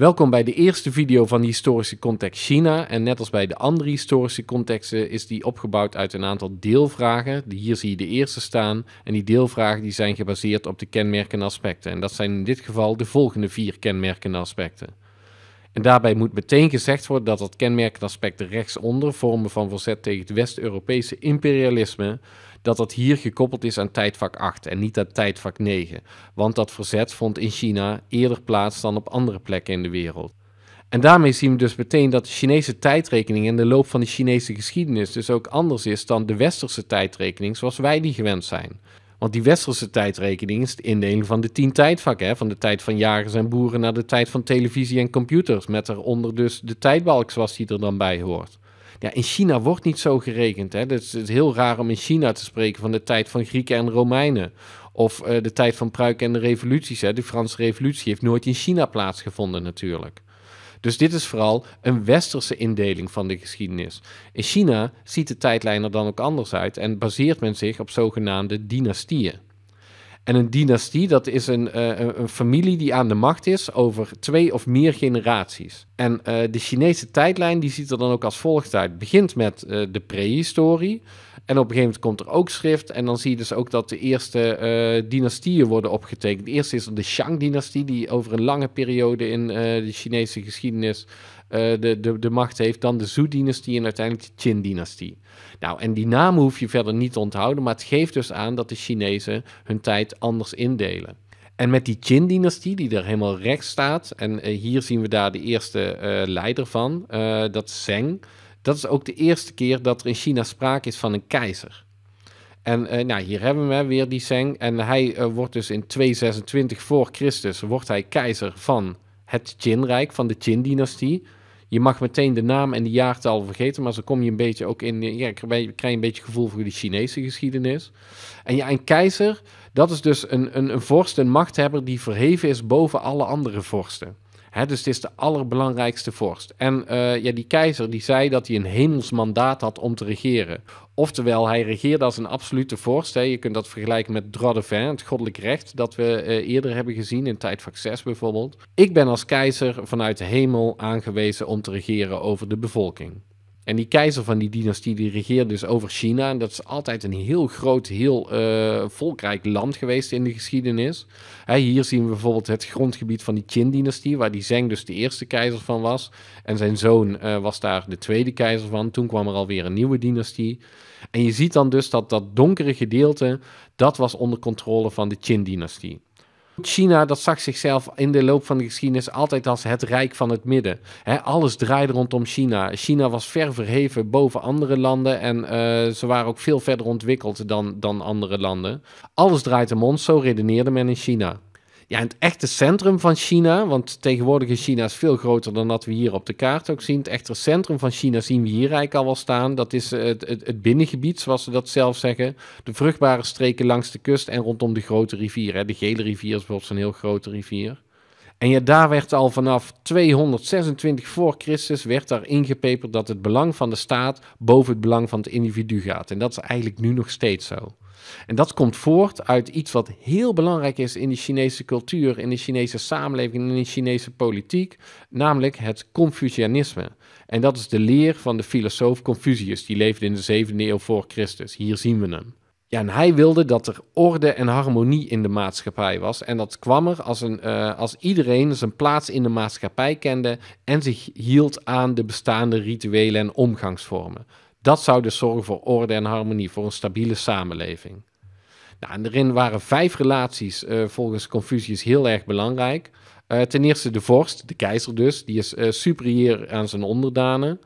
Welkom bij de eerste video van de historische context China. En net als bij de andere historische contexten is die opgebouwd uit een aantal deelvragen. Hier zie je de eerste staan. En die deelvragen die zijn gebaseerd op de kenmerkende aspecten. En dat zijn in dit geval de volgende vier kenmerkende aspecten. En daarbij moet meteen gezegd worden dat het kenmerkend aspect rechtsonder, vormen van verzet tegen het West-Europese imperialisme, dat dat hier gekoppeld is aan tijdvak 8 en niet aan tijdvak 9. Want dat verzet vond in China eerder plaats dan op andere plekken in de wereld. En daarmee zien we dus meteen dat de Chinese tijdrekening in de loop van de Chinese geschiedenis dus ook anders is dan de westerse tijdrekening zoals wij die gewend zijn. Want die westerse tijdrekening is het indeling van de tien tijdvakken. Van de tijd van jagers en boeren naar de tijd van televisie en computers. Met eronder dus de tijdbalk zoals die er dan bij hoort. Ja, in China wordt niet zo gerekend. Hè? Dus het is heel raar om in China te spreken van de tijd van Grieken en Romeinen. Of eh, de tijd van pruiken en de revoluties. Hè? De Franse revolutie heeft nooit in China plaatsgevonden natuurlijk. Dus dit is vooral een westerse indeling van de geschiedenis. In China ziet de tijdlijn er dan ook anders uit en baseert men zich op zogenaamde dynastieën. En een dynastie, dat is eh, een, een, familie die aan de macht is over twee of meer generaties. En eh, de Chinese tijdlijn die ziet er dan ook als volgt uit. Het begint met eh, de prehistorie. En op een gegeven moment komt er ook schrift. En dan zie je dus ook dat de eerste dynastieën worden opgetekend. De eerste is de Shang-dynastie, die over een lange periode in de Chinese geschiedenis eh, de, de, de macht heeft dan de Zhu-dynastie en uiteindelijk de Qin-dynastie. Nou, en die namen hoef je verder niet te onthouden, maar het geeft dus aan dat de Chinezen hun tijd anders indelen. En met die Qin-dynastie, die er helemaal rechts staat, en eh, hier zien we daar de eerste eh, leider van, dat Zeng. Dat is ook de eerste keer dat er in China sprake is van een keizer. En nou, hier hebben we weer die Zeng. En hij wordt dus in 226 voor Christus wordt hij keizer van het Qin-rijk, van de Qin-dynastie je mag meteen de naam en de jaartal vergeten, maar zo kom je een beetje ook in, ja, krijg je een beetje gevoel voor de Chinese geschiedenis. En ja, een keizer, dat is dus een, een, een vorst, een machthebber die verheven is boven alle andere vorsten dus het is de allerbelangrijkste vorst. En eh, ja, die keizer die zei dat hij een hemels mandaat had om te regeren. Oftewel, hij regeerde als een absolute vorst. Je kunt dat vergelijken met droit de vin, het goddelijk recht dat we eh, eerder hebben gezien in van 6 bijvoorbeeld. Ik ben als keizer vanuit de hemel aangewezen om te regeren over de bevolking. En die keizer van die dynastie die regeert dus over China. En dat is altijd een heel groot, heel eh, volkrijk land geweest in de geschiedenis. Hè, hier zien we bijvoorbeeld het grondgebied van die Qin-dynastie, waar die Zeng dus de eerste keizer van was. En zijn zoon eh, was daar de tweede keizer van. Toen kwam er alweer een nieuwe dynastie. En je ziet dan dus dat dat donkere gedeelte, dat was onder controle van de Qin-dynastie. China dat zag zichzelf in de loop van de geschiedenis altijd als het rijk van het midden. alles draaide rondom China. China was ver verheven boven andere landen en eh, ze waren ook veel verder ontwikkeld dan, dan andere landen. Alles draait om ons, zo redeneerde men in China ja, het echte centrum van China, want tegenwoordig is China veel groter dan dat we hier op de kaart ook zien. Het echte centrum van China zien we hier eigenlijk al wel staan. Dat is eh, het, het, binnengebied, zoals ze dat zelf zeggen. De vruchtbare streken langs de kust en rondom de grote rivieren. De Gele rivier is bijvoorbeeld zo'n heel grote rivier. En ja, daar werd al vanaf 226 voor Christus werd daar ingepeperd dat het belang van de staat boven het belang van het individu gaat. En dat is eigenlijk nu nog steeds zo. En dat komt voort uit iets wat heel belangrijk is in de Chinese cultuur, in de Chinese samenleving, en in de Chinese politiek, namelijk het Confucianisme. En dat is de leer van de filosoof Confucius, die leefde in de 7e eeuw voor Christus. Hier zien we hem. Ja, en hij wilde dat er orde en harmonie in de maatschappij was. En dat kwam er als, een, eh, als iedereen zijn plaats in de maatschappij kende en zich hield aan de bestaande rituelen en omgangsvormen. Dat zou dus zorgen voor orde en harmonie, voor een stabiele samenleving. Nou, en erin waren vijf relaties eh, volgens Confucius heel erg belangrijk. Eh, ten eerste de vorst, de keizer dus, die is eh, superieur aan zijn onderdanen.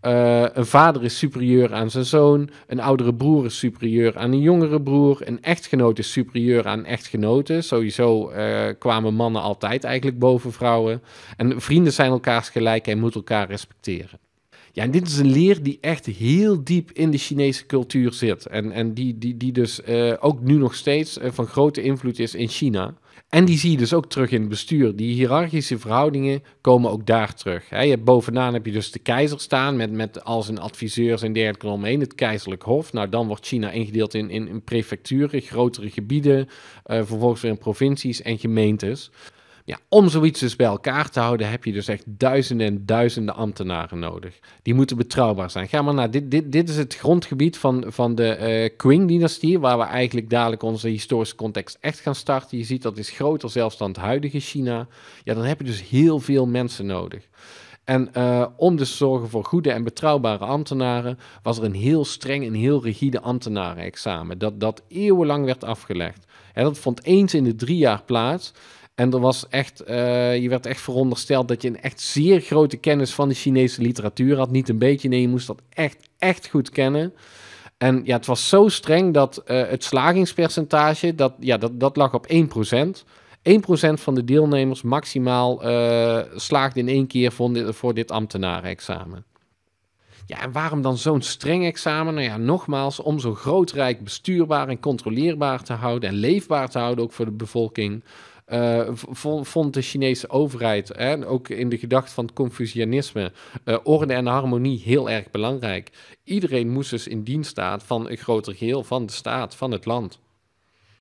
een vader is superieur aan zijn zoon, een oudere broer is superieur aan een jongere broer, een echtgenoot is superieur aan echtgenoten. Sowieso kwamen mannen altijd eigenlijk boven vrouwen. En vrienden zijn elkaars gelijk en moeten elkaar respecteren. Ja, en dit is een leer die echt heel diep in de Chinese cultuur zit. En, en die, die, die dus eh, ook nu nog steeds eh, van grote invloed is in China. En die zie je dus ook terug in het bestuur. Die hiërarchische verhoudingen komen ook daar terug. je bovenaan heb je dus de keizer staan met, met al zijn adviseurs en dergelijke omheen, het keizerlijk hof. Nou, dan wordt China ingedeeld in, in, prefecturen, grotere gebieden, eh, vervolgens weer in provincies en gemeentes. Ja, om zoiets dus bij elkaar te houden heb je dus echt duizenden en duizenden ambtenaren nodig. Die moeten betrouwbaar zijn. Ga maar naar, dit, dit, dit is het grondgebied van, van de eh, Qing-dynastie, waar we eigenlijk dadelijk onze historische context echt gaan starten. Je ziet dat is groter zelfs dan het huidige China. Ja, dan heb je dus heel veel mensen nodig. En eh, om dus te zorgen voor goede en betrouwbare ambtenaren, was er een heel streng en heel rigide ambtenarenexamen. Dat, dat eeuwenlang werd afgelegd. En dat vond eens in de drie jaar plaats. En er was echt, eh, je werd echt verondersteld dat je een echt zeer grote kennis van de Chinese literatuur had. Niet een beetje, nee, je moest dat echt, echt goed kennen. En ja, het was zo streng dat eh, het slagingspercentage, dat, ja, dat, dat lag op 1%. 1% van de deelnemers maximaal uh, slaagde in één keer voor dit, ambtenarenexamen. Ja, en waarom dan zo'n streng examen? Nou ja, nogmaals, om zo groot rijk bestuurbaar en controleerbaar te houden en leefbaar te houden, ook voor de bevolking. Eh, vond de Chinese overheid, en ook in de gedachte van het Confucianisme, eh, orde en harmonie heel erg belangrijk. Iedereen moest dus in dienst staan van een groter geheel, van de staat, van het land.